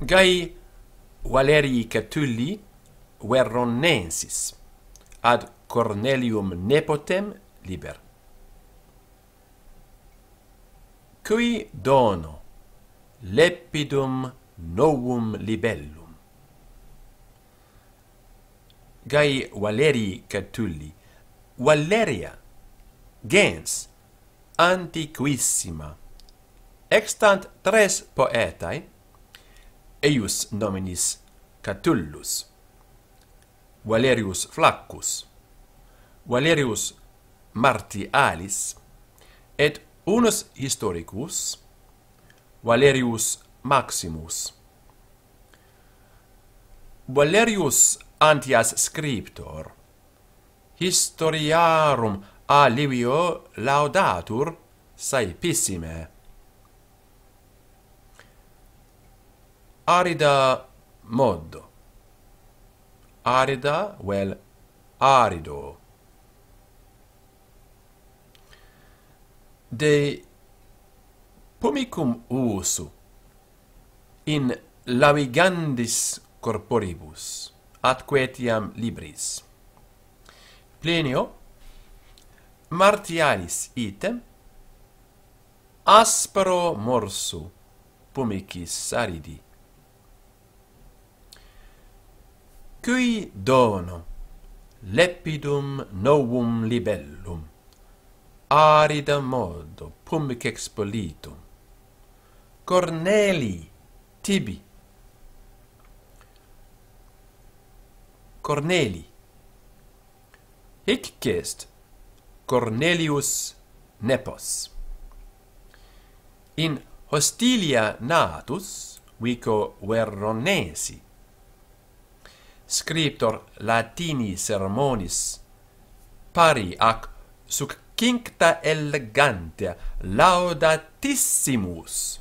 Gai Valerii Catulli Veronensis ad Cornelium Nepotem liber. Cui dono lepidum novum libellum. Gai Valerii Catulli Valeria gens antiquissima extant tres poetae eius nominis Catullus Valerius Flaccus Valerius Martialis et unus historicus Valerius Maximus Valerius Antias scriptor historiarum a Livio laudatur saepissime arida moddo. arida well arido de pomicum usu in lavigandis corporibus atque etiam libris plenio martialis item aspro morsu pumicis aridi cui dono lepidum novum libellum arida modo pumic expolitum corneli tibi corneli hic est cornelius nepos in hostilia natus vico veronesi scriptor latini sermonis pari ac succincta elegantia laudatissimus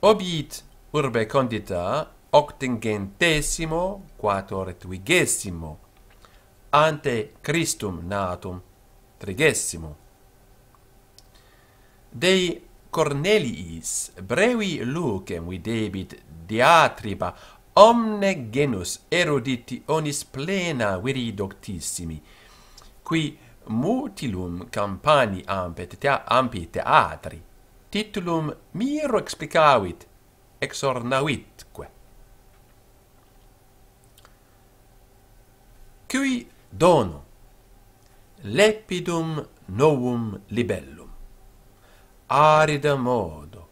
obit urbe condita octingentesimo quatorquigesimo ante christum natum trigesimo dei corneliis brevi lucem videbit diatriba omne genus eruditi onis plena viri doctissimi qui mutilum campani ampet te ampi teatri titulum miro explicavit exornavitque qui dono lepidum novum libellum arida modo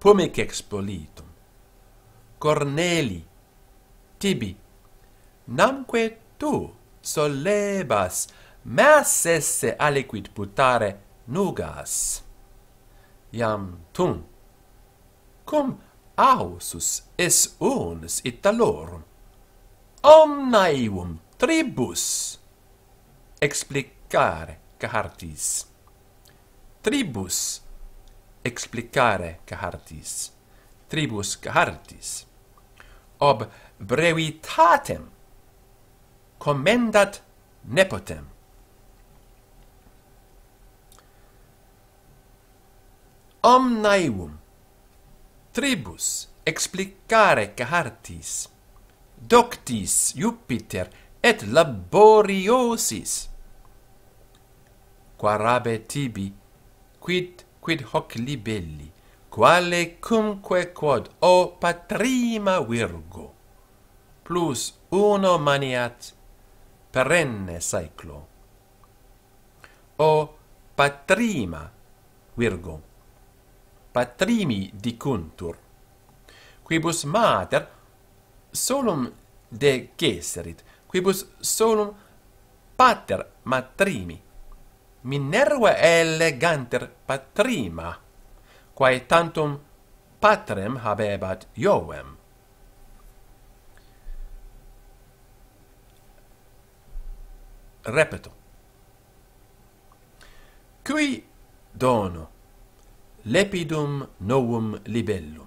pumic expolito Corneli Tibi Namque tu solebas mas esse aliquid putare nugas Iam tum Cum ausus es unus et omnaivum Omnium tribus explicare cartis Tribus explicare cartis tribus gardis ob brevitatem commendat nepotem omnium tribus explicare gartis doctis jupiter et laboriosis quarabe tibi quid quid hoc libelli quale cumque quod o patrima virgo plus uno maniat perenne saeclo o patrima virgo patrimi dicuntur quibus mater solum de gesserit quibus solum pater matrimi minerva eleganter patrima quae tantum patrem habebat Ioem. Repeto. Qui dono lepidum novum libellum,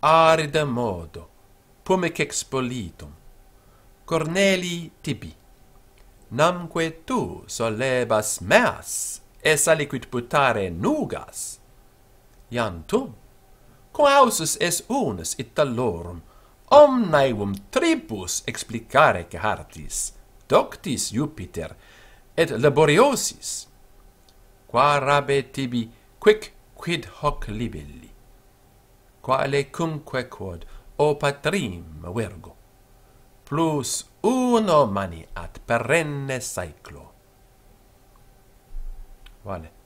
arida modo, pumic expolitum, corneli tibi, namque tu solebas meas, es aliquid putare nugas, iantum cum ausus es unus et tallorum omnium tribus explicare qui hartis doctis Jupiter, et laboriosis qua rabe tibi quick quid hoc libelli quale cumque quod o patrim vergo plus uno mani ad perenne cyclo vale